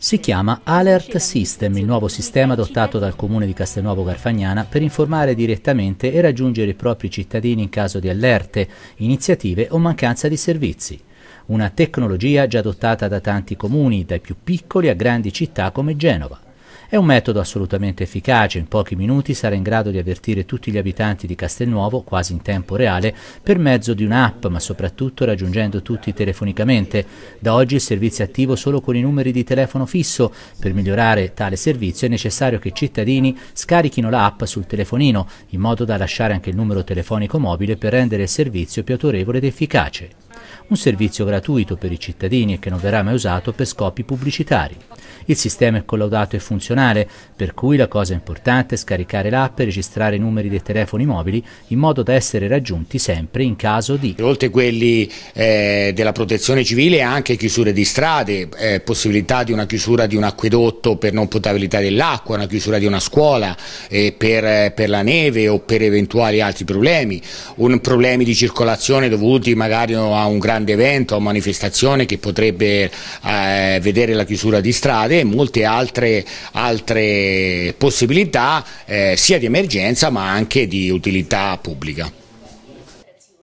Si chiama Alert System, il nuovo sistema adottato dal comune di Castelnuovo Garfagnana per informare direttamente e raggiungere i propri cittadini in caso di allerte, iniziative o mancanza di servizi. Una tecnologia già adottata da tanti comuni, dai più piccoli a grandi città come Genova. È un metodo assolutamente efficace, in pochi minuti sarà in grado di avvertire tutti gli abitanti di Castelnuovo, quasi in tempo reale, per mezzo di un'app, ma soprattutto raggiungendo tutti telefonicamente. Da oggi il servizio è attivo solo con i numeri di telefono fisso. Per migliorare tale servizio è necessario che i cittadini scarichino l'app sul telefonino, in modo da lasciare anche il numero telefonico mobile per rendere il servizio più autorevole ed efficace un servizio gratuito per i cittadini e che non verrà mai usato per scopi pubblicitari. Il sistema è collaudato e funzionale, per cui la cosa importante è scaricare l'app e registrare i numeri dei telefoni mobili in modo da essere raggiunti sempre in caso di... Oltre quelli eh, della protezione civile anche chiusure di strade, eh, possibilità di una chiusura di un acquedotto per non potabilità dell'acqua, una chiusura di una scuola eh, per, eh, per, la neve o per eventuali altri problemi, un, problemi di circolazione dovuti magari a un grande evento o manifestazione che potrebbe eh, vedere la chiusura di strade e molte altre, altre possibilità eh, sia di emergenza ma anche di utilità pubblica.